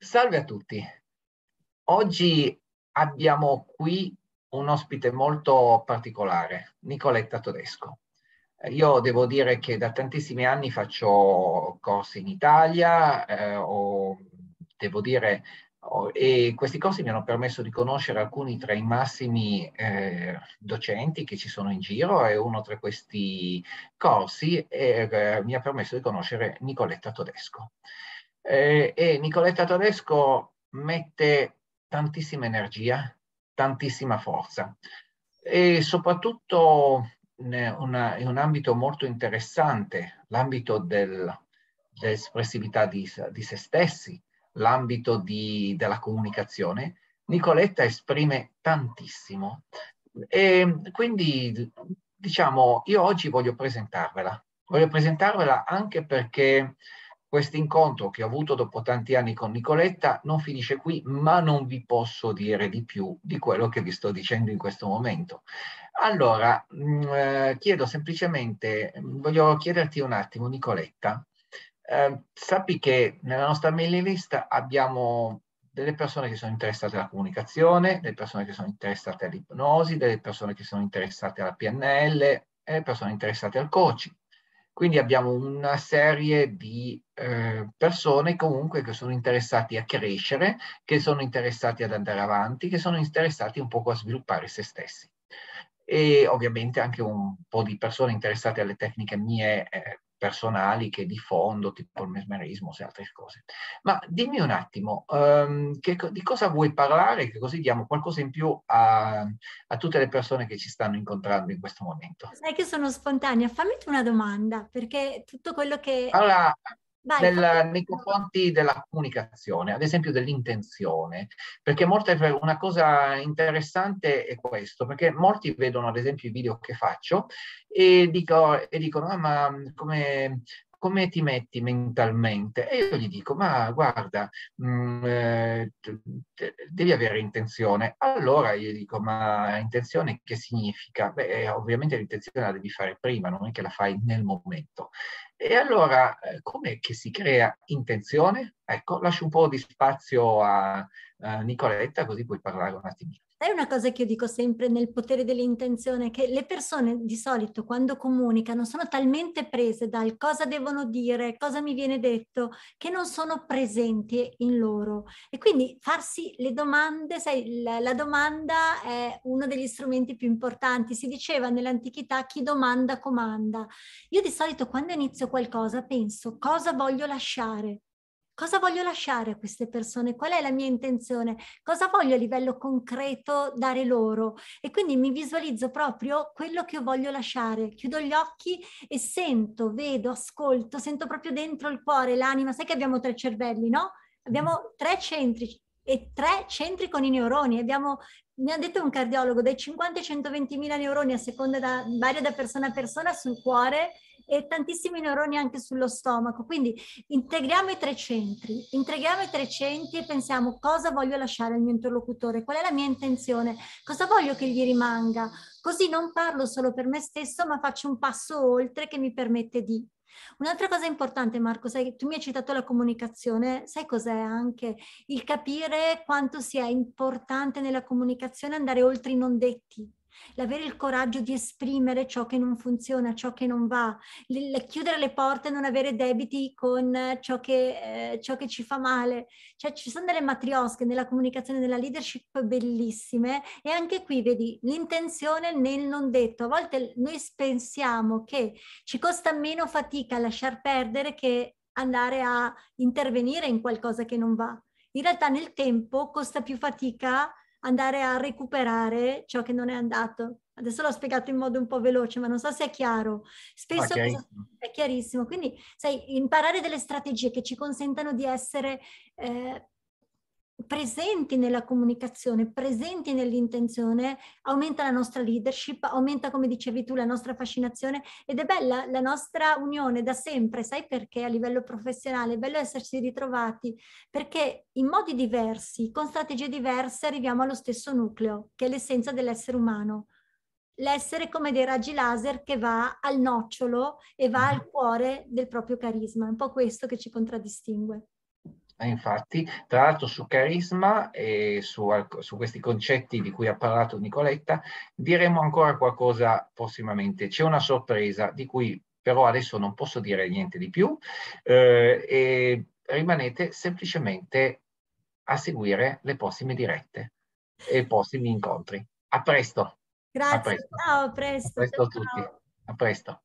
Salve a tutti. Oggi abbiamo qui un ospite molto particolare, Nicoletta Todesco. Eh, io devo dire che da tantissimi anni faccio corsi in Italia, eh, ho, devo dire, ho, e questi corsi mi hanno permesso di conoscere alcuni tra i massimi eh, docenti che ci sono in giro e uno tra questi corsi eh, mi ha permesso di conoscere Nicoletta Todesco. Eh, e Nicoletta Tedesco mette tantissima energia, tantissima forza e soprattutto in, una, in un ambito molto interessante, l'ambito dell'espressività di, di, se stessi, l'ambito della comunicazione, Nicoletta esprime tantissimo. E quindi, diciamo, io oggi voglio presentarvela. Voglio presentarvela anche perché questo incontro che ho avuto dopo tanti anni con Nicoletta non finisce qui, ma non vi posso dire di più di quello che vi sto dicendo in questo momento. Allora, mh, mm, eh, chiedo semplicemente, mm, voglio chiederti un attimo, Nicoletta, eh, sappi che nella nostra mailing list abbiamo delle persone che sono interessate alla comunicazione, delle persone che sono interessate all'ipnosi, delle persone che sono interessate alla PNL e delle persone interessate al coaching. Quindi abbiamo una serie di eh, persone comunque che sono interessate a crescere, che sono interessate ad andare avanti, che sono interessate un poco a sviluppare se stessi. E ovviamente anche un po' di persone interessate alle tecniche mie eh, personali che di fondo, tipo il mesmerismo se altre cose. Ma dimmi un attimo, um, che, di cosa vuoi parlare, che così diamo qualcosa in più a, a, tutte le persone che ci stanno incontrando in questo momento. Sai che sono spontanea, fammi tu una domanda, perché tutto quello che... Allora, del, nei confronti della comunicazione, ad esempio dell'intenzione, perché molte, una cosa interessante è questo, perché molti vedono ad esempio i video che faccio e, dico, e dicono, ah, ma come come ti metti mentalmente? E io gli dico, ma guarda, mh, mm, eh, devi avere intenzione. Allora io dico, ma intenzione che significa? Beh, eh, ovviamente l'intenzione la devi fare prima, non è che la fai nel momento. E allora, eh, com'è che si crea intenzione? Ecco, lascio un po' di spazio a, a Nicoletta così puoi parlare un attimino. È una cosa che io dico sempre nel potere dell'intenzione, che le persone di solito quando comunicano sono talmente prese dal cosa devono dire, cosa mi viene detto, che non sono presenti in loro. E quindi farsi le domande, sai, la domanda è uno degli strumenti più importanti. Si diceva nell'antichità chi domanda comanda. Io di solito quando inizio qualcosa penso cosa voglio lasciare, cosa voglio lasciare a queste persone, qual è la mia intenzione, cosa voglio a livello concreto dare loro e quindi mi visualizzo proprio quello che voglio lasciare, chiudo gli occhi e sento, vedo, ascolto, sento proprio dentro il cuore, l'anima, sai che abbiamo tre cervelli, no? Abbiamo mm-hmm. tre centri, e tre centri con i neuroni. Abbiamo, mi ha detto un cardiologo, dai 50 ai 120 mila neuroni a seconda da, varia da persona a persona sul cuore e tantissimi neuroni anche sullo stomaco. Quindi integriamo i tre centri, integriamo i tre centri e pensiamo cosa voglio lasciare al mio interlocutore, qual è la mia intenzione, cosa voglio che gli rimanga. Così non parlo solo per me stesso, ma faccio un passo oltre che mi permette di Un'altra cosa importante, Marco, sai, tu mi hai citato la comunicazione, sai cos'è anche il capire quanto sia importante nella comunicazione andare oltre i non detti, l'avere il coraggio di esprimere ciò che non funziona, ciò che non va, il chiudere le porte, e non avere debiti con eh, ciò che, eh, ciò che ci fa male. Cioè ci sono delle matriosche nella comunicazione, nella leadership bellissime e anche qui vedi l'intenzione nel non detto. A volte noi pensiamo che ci costa meno fatica lasciar perdere che andare a intervenire in qualcosa che non va. In realtà nel tempo costa più fatica andare a recuperare ciò che non è andato. Adesso l'ho spiegato in modo un po' veloce, ma non so se è chiaro. Ah, Spesso okay. è chiarissimo. Quindi, sai, imparare delle strategie che ci consentano di essere eh, presenti nella comunicazione, presenti nell'intenzione, aumenta la nostra leadership, aumenta, come dicevi tu, la nostra fascinazione ed è bella la nostra unione da sempre, sai perché a livello professionale è bello esserci ritrovati, perché in modi diversi, con strategie diverse arriviamo allo stesso nucleo, che è l'essenza dell'essere umano. L'essere come dei raggi laser che va al nocciolo e va al mm-hmm. cuore del proprio carisma, è un po' questo che ci contraddistingue. Eh, infatti, tra l'altro su carisma e su, su, questi concetti di cui ha parlato Nicoletta diremo ancora qualcosa prossimamente. C'è una sorpresa di cui però adesso non posso dire niente di più eh, e rimanete semplicemente a seguire le prossime dirette e i prossimi incontri. A presto. Grazie, a presto. ciao, a presto. A presto a tutti. A presto.